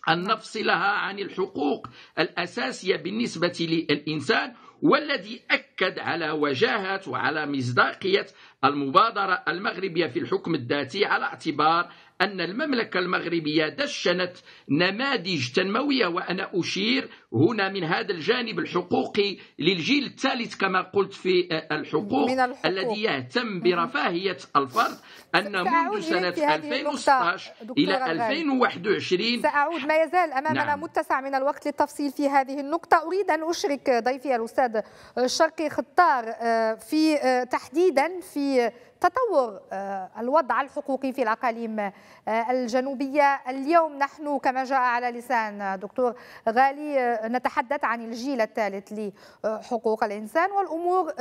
B: أن نفصلها عن الحقوق الأساسية بالنسبة للإنسان والذي أكد على وجاهة وعلى مصداقية المبادرة المغربية في الحكم الذاتي على اعتبار أن المملكة المغربية دشنت نماذج تنموية وأنا أشير هنا من هذا الجانب الحقوقي للجيل الثالث كما قلت في آه، الحقوق, الحقوق. الذي يهتم برفاهية الفرد أن منذ سنة 2016
A: إلى 2021 سأعود ما يزال أمامنا نعم. متسع من الوقت للتفصيل في هذه النقطة أريد أن أشرك ضيفي الأستاذ شرقي خطار آه، في آه، تحديدا في تطور آه، الوضع الحقوقي في الأقاليم الجنوبية اليوم نحن كما جاء على لسان دكتور غالي نتحدث عن الجيل الثالث لحقوق الإنسان والأمور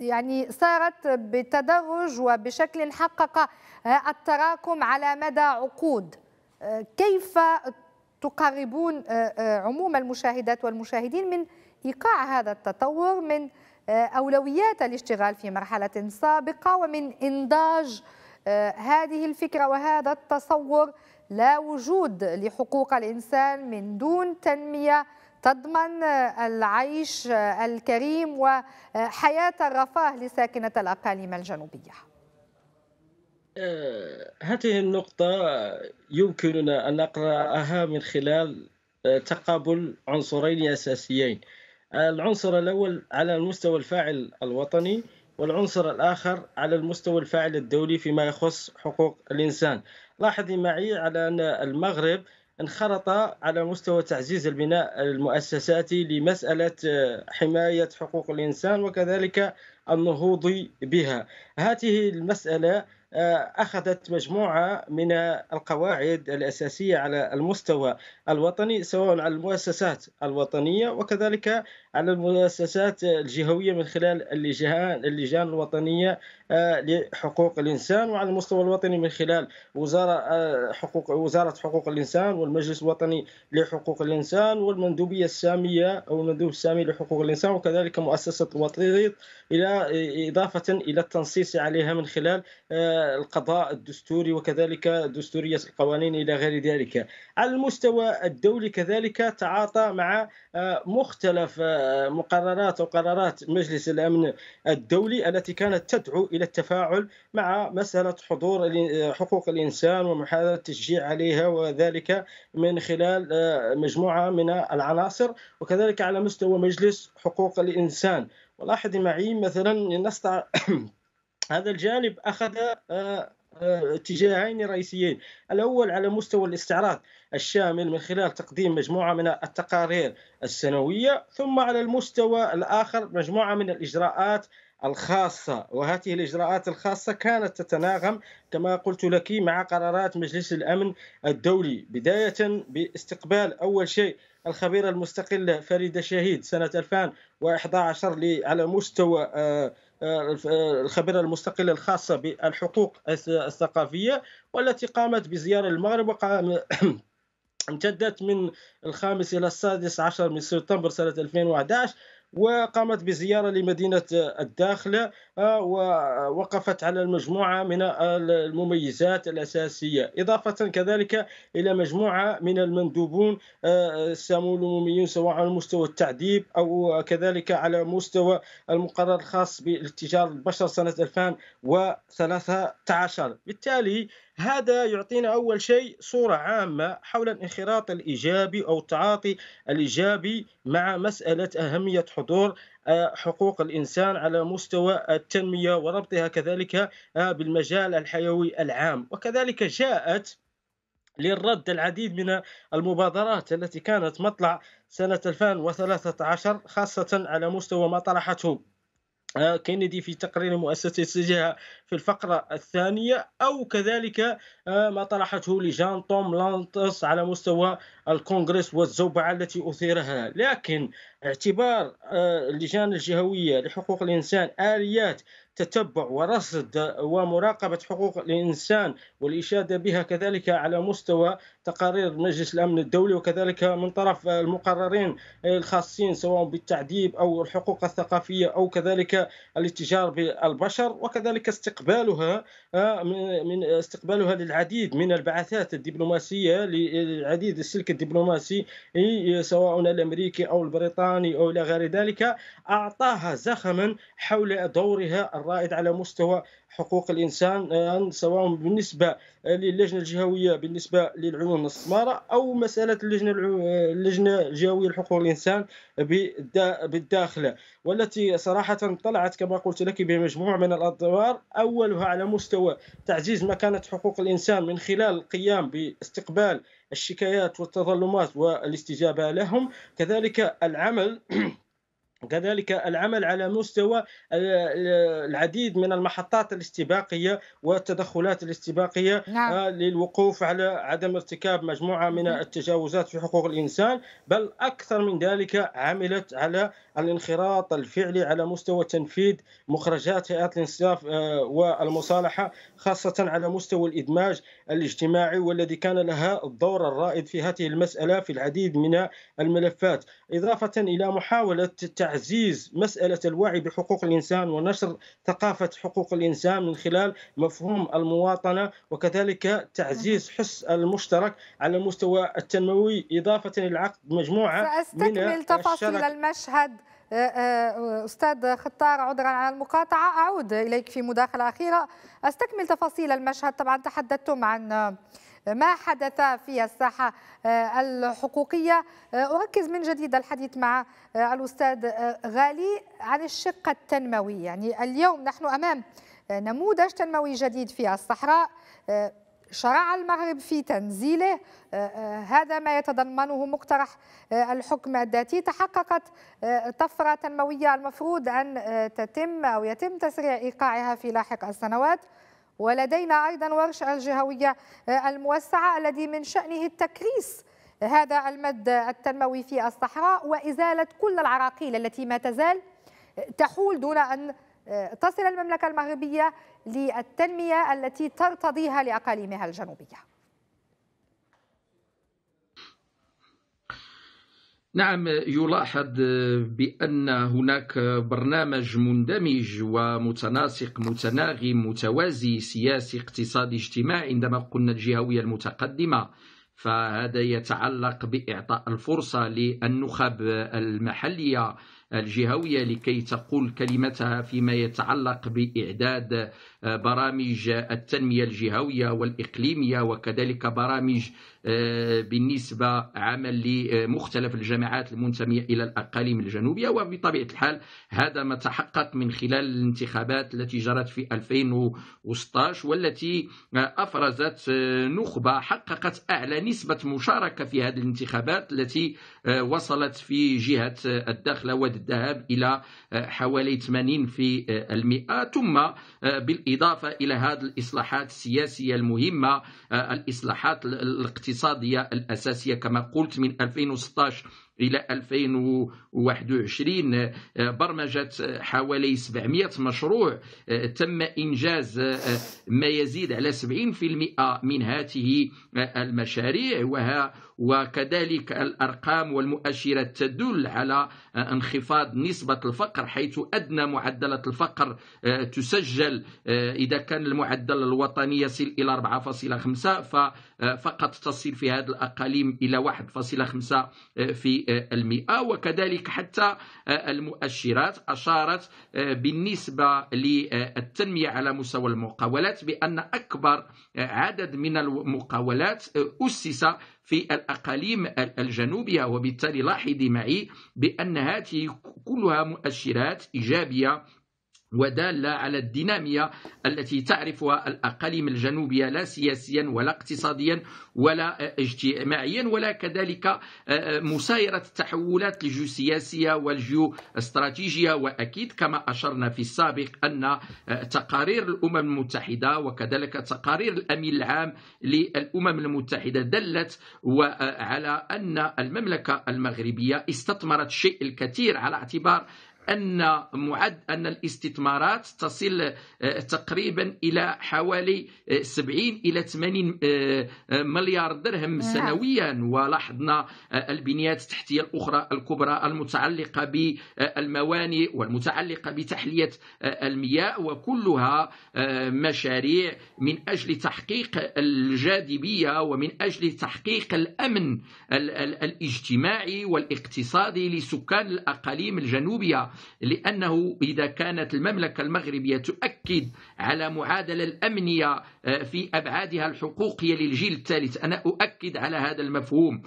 A: يعني صارت بتدرج وبشكل حقق التراكم على مدى عقود آه، كيف تقربون آه، آه، عموم المشاهدات والمشاهدين من ايقاع هذا التطور من اولويات الاشتغال في مرحله سابقه ومن انضاج هذه الفكره وهذا التصور لا وجود لحقوق الانسان من دون تنميه تضمن العيش الكريم وحياه الرفاه لساكنه الاقاليم الجنوبيه
C: آه، هذه النقطة يمكننا أن نقرأها من خلال آه، تقابل عنصرين أساسيين العنصر الأول على المستوى الفاعل الوطني والعنصر الآخر على المستوى الفاعل الدولي فيما يخص حقوق الإنسان لاحظي معي على أن المغرب انخرط على مستوى تعزيز البناء المؤسساتي لمسألة آه، حماية حقوق الإنسان وكذلك النهوض بها هذه المسألة اخذت مجموعه من القواعد الاساسيه على المستوى الوطني سواء على المؤسسات الوطنيه وكذلك على المؤسسات الجهوية من خلال اللجان اللجان الوطنية آه، لحقوق الإنسان وعلى المستوى الوطني من خلال وزارة آه، حقوق وزارة حقوق الإنسان والمجلس الوطني لحقوق الإنسان والمندوبية السامية أو المندوب السامي لحقوق الإنسان وكذلك مؤسسة وطريط إلى إضافة إلى التنصيص عليها من خلال آه، القضاء الدستوري وكذلك دستورية القوانين إلى غير ذلك على المستوى الدولي كذلك تعاطى مع مختلف مقررات وقرارات مجلس الامن الدولي التي كانت تدعو الى التفاعل مع مساله حضور حقوق الانسان ومحاوله التشجيع عليها وذلك من خلال آه، مجموعه من العناصر وكذلك على مستوى مجلس حقوق الانسان ولاحظي معي مثلا نستع هذا الجانب اخذ آه، آه، اتجاهين رئيسيين الاول على مستوى الاستعراض الشامل من خلال تقديم مجموعة من التقارير السنوية ثم على المستوى الآخر مجموعة من الإجراءات الخاصة وهذه الإجراءات الخاصة كانت تتناغم كما قلت لك مع قرارات مجلس الأمن الدولي بداية باستقبال أول شيء الخبيرة المستقلة فريدة شهيد سنة 2011 على مستوى آه، آه، الخبيرة المستقلة الخاصة بالحقوق الثقافية والتي قامت بزيارة المغرب وقام امتدت من الخامس إلى السادس عشر من سبتمبر سنة 2011 وقامت بزيارة لمدينة الداخلة آه، ووقفت على المجموعة من المميزات الأساسية إضافة كذلك إلى مجموعة من المندوبون آه، سمو الأمميون سواء على مستوى التعذيب أو كذلك على مستوى المقرر الخاص بالاتجار البشر سنة 2013 بالتالي هذا يعطينا أول شيء صورة عامة حول الانخراط الإيجابي أو التعاطي الإيجابي مع مسألة أهمية حضور حقوق الإنسان على مستوى التنمية وربطها كذلك آه، بالمجال الحيوي العام وكذلك جاءت للرد العديد من المبادرات التي كانت مطلع سنة 2013 خاصة على مستوى ما طرحته آه، كينيدي في تقرير مؤسسة مؤسستها في الفقرة الثانية أو كذلك آه، ما طرحته لجان توم لانتس على مستوى الكونغرس والزوبعة التي أثيرها لكن اعتبار آه، اللجان الجهوية لحقوق الإنسان آليات تتبع ورصد ومراقبة حقوق الإنسان والإشادة بها كذلك على مستوى تقارير مجلس الأمن الدولي وكذلك من طرف المقررين الخاصين سواء بالتعذيب أو الحقوق الثقافية أو كذلك الاتجار بالبشر وكذلك استقبالها آه، من استقبالها للعديد من البعثات الدبلوماسية للعديد السلك الدبلوماسي سواء الأمريكي أو البريطاني أو إلى غير ذلك أعطاها زخما حول دورها الرائد على مستوى حقوق الانسان آه، سواء بالنسبه للجنه الجهويه بالنسبه للعيون السماره او مساله اللجنه آه، اللجنه الجهويه لحقوق الانسان بالداخل والتي صراحه طلعت كما قلت لك بمجموعه من الادوار اولها على مستوى تعزيز مكانه حقوق الانسان من خلال القيام باستقبال الشكايات والتظلمات والاستجابه لهم كذلك العمل كذلك العمل على مستوى العديد من المحطات الاستباقيه والتدخلات الاستباقيه نعم. آه، للوقوف على عدم ارتكاب مجموعه من التجاوزات في حقوق الانسان بل اكثر من ذلك عملت على الانخراط الفعلي على مستوى تنفيذ مخرجات هيئات الانصاف آه، والمصالحه خاصه على مستوى الادماج الاجتماعي والذي كان لها الدور الرائد في هذه المساله في العديد من الملفات اضافه الى محاوله تعزيز مسألة الوعي بحقوق الإنسان ونشر ثقافة حقوق الإنسان من خلال مفهوم المواطنة وكذلك تعزيز حس المشترك على المستوى التنموي إضافة للعقد مجموعة سأستكمل تفاصيل
A: المشهد آه، آه، أستاذ خطار عذرا على المقاطعة أعود إليك في مداخلة أخيرة أستكمل تفاصيل المشهد طبعا تحدثتم عن ما حدث في الساحة آه، الحقوقية آه، أركز من جديد الحديث مع آه، الأستاذ غالي عن الشق التنموي يعني اليوم نحن أمام نموذج تنموي جديد في الصحراء شرع المغرب في تنزيله هذا ما يتضمنه مقترح الحكم الذاتي تحققت طفرة تنموية المفروض أن تتم أو يتم تسريع إيقاعها في لاحق السنوات ولدينا أيضا ورش الجهوية آه، الموسعة الذي من شأنه التكريس هذا المد التنموي في الصحراء وإزالة كل العراقيل التي ما تزال آه، تحول دون أن آه، تصل المملكة المغربية للتنمية التي ترتضيها لأقاليمها الجنوبية
B: نعم يلاحظ بأن هناك برنامج مندمج ومتناسق متناغم متوازي سياسي اقتصادي اجتماعي عندما قلنا الجهوية المتقدمة فهذا يتعلق بإعطاء الفرصة للنخب المحلية الجهوية لكي تقول كلمتها فيما يتعلق بإعداد برامج التنمية الجهوية والإقليمية وكذلك برامج آه، بالنسبة عمل لمختلف الجماعات المنتمية إلى الأقاليم الجنوبية وبطبيعة الحال هذا ما تحقق من خلال الانتخابات التي جرت في 2016 والتي آه، أفرزت آه، نخبة حققت أعلى نسبة مشاركة في هذه الانتخابات التي وصلت في جهة الدخل والذهاب إلى حوالي 80 في المئة ثم بالإضافة إلى هذه الإصلاحات السياسية المهمة الإصلاحات الاقتصادية الاقتصادية الأساسية كما قلت من 2016 إلى 2021 آه، برمجة آه، حوالي 700 مشروع آه، تم إنجاز ما يزيد على 70% من هذه المشاريع وها وكذلك الأرقام والمؤشرات تدل على انخفاض نسبة الفقر حيث أدنى معدلات الفقر تسجل إذا كان المعدل الوطني يصل إلى 4.5 ففقط تصل في هذه الأقاليم إلى 1.5 في آه، المئة وكذلك حتى آه، المؤشرات أشارت آه، بالنسبة للتنمية على مستوى المقاولات بأن أكبر عدد من المقاولات أسس في الأقاليم الجنوبية وبالتالي لاحظي معي بأن هذه كلها مؤشرات إيجابية ودالة على الدينامية التي تعرفها الأقاليم الجنوبية لا سياسيا ولا اقتصاديا ولا اجتماعيا ولا كذلك آه، آه، مسايرة التحولات الجيوسياسية والجيو استراتيجية وأكيد كما أشرنا في السابق أن آه، تقارير الأمم المتحدة وكذلك تقارير الأمين العام للأمم المتحدة دلت على أن المملكة المغربية استثمرت شيء الكثير على اعتبار أن معد أن الاستثمارات تصل آه، تقريبا إلى حوالي 70 آه، إلى 80 آه، مليار درهم نعم. سنويا ولاحظنا البنيات التحتية الأخرى الكبرى المتعلقة بالموانئ والمتعلقة بتحلية المياه وكلها مشاريع من أجل تحقيق الجاذبية ومن أجل تحقيق الأمن الاجتماعي والاقتصادي لسكان الأقاليم الجنوبية لأنه إذا كانت المملكة المغربية تؤكد على معادلة الأمنية آه، في أبعادها الحقوقية للجيل الثالث أنا أؤكد على هذا المفهوم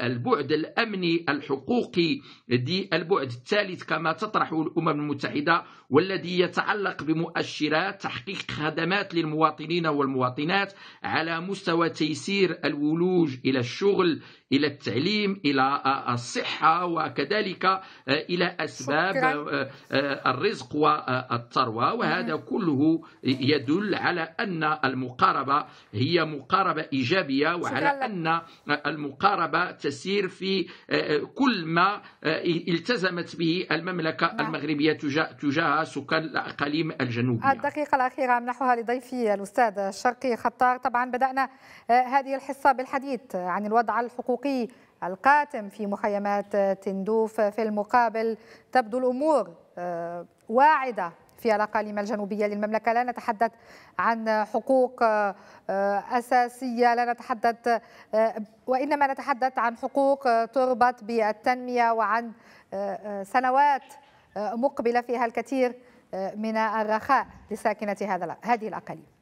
B: البعد الأمني الحقوقي دي البعد الثالث كما تطرحه الأمم المتحدة والذي يتعلق بمؤشرات تحقيق خدمات للمواطنين والمواطنات على مستوى تيسير الولوج إلى الشغل إلى التعليم إلى آه، آه، الصحة وكذلك آه، إلى أسباب شكرا. الرزق والثروة وهذا كله يدل على أن المقاربة هي مقاربة إيجابية وعلى أن المقاربة تسير في كل ما التزمت به المملكة مم. نعم. المغربية تجاه سكان الأقاليم الجنوبية
A: الدقيقة الأخيرة أمنحها لضيفي الأستاذ الشرقي خطار طبعا بدأنا هذه الحصة بالحديث عن الوضع الحقوقي الحقوقي القاتم في مخيمات تندوف في المقابل تبدو الأمور آه، واعدة في الأقاليم الجنوبية للمملكة لا نتحدث عن حقوق آه، أساسية لا نتحدث آه، وإنما نتحدث عن حقوق تربط بالتنمية وعن سنوات مقبلة فيها الكثير من الرخاء لساكنة هذه الأقاليم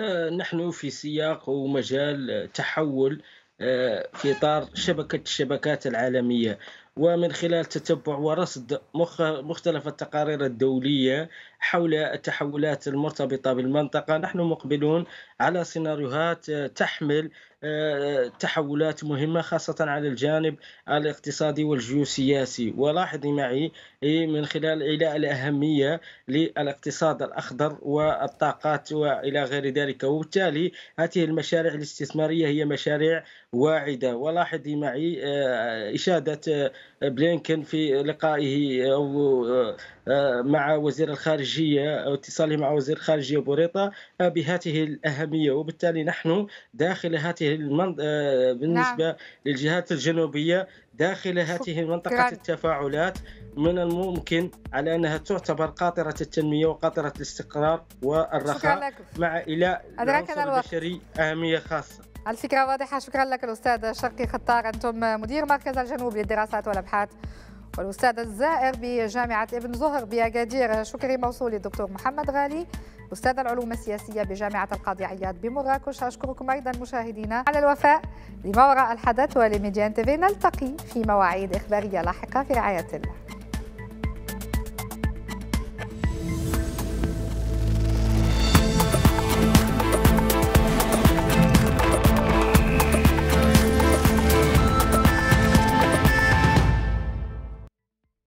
C: آه، نحن في سياق ومجال تحول آه، في إطار شبكة الشبكات العالمية ومن خلال تتبع ورصد مختلف التقارير الدولية حول التحولات المرتبطة بالمنطقة نحن مقبلون على سيناريوهات آه، تحمل تحولات مهمة خاصة على الجانب الاقتصادي والجيوسياسي ولاحظي معي إيه، من خلال إيلاء الأهمية للاقتصاد الأخضر والطاقات وإلى غير ذلك وبالتالي هذه المشاريع الاستثمارية هي مشاريع واعدة ولاحظي معي آه، إشادة آه، بلينكن في لقائه آه، أو مع وزير الخارجية أو اتصاله مع وزير الخارجية بوريطة بهذه الأهمية وبالتالي نحن داخل هذه بالنسبة نعم. للجهات الجنوبية داخل هذه منطقة التفاعلات من الممكن على انها تعتبر قاطره التنميه وقاطره الاستقرار والرخاء مع الى العنصر البشري اهميه خاصه
A: الفكره واضحه شكرا لك الاستاذ شرقي خطار انتم مدير مركز الجنوب للدراسات والابحاث والاستاذ الزائر بجامعه ابن زهر باكادير شكري موصول للدكتور محمد غالي استاذ العلوم السياسيه بجامعه القاضي عياد بمراكش اشكركم ايضا مشاهدينا على الوفاء لما وراء الحدث ولميديان تيفي نلتقي في مواعيد اخباريه لاحقه في رعايه الله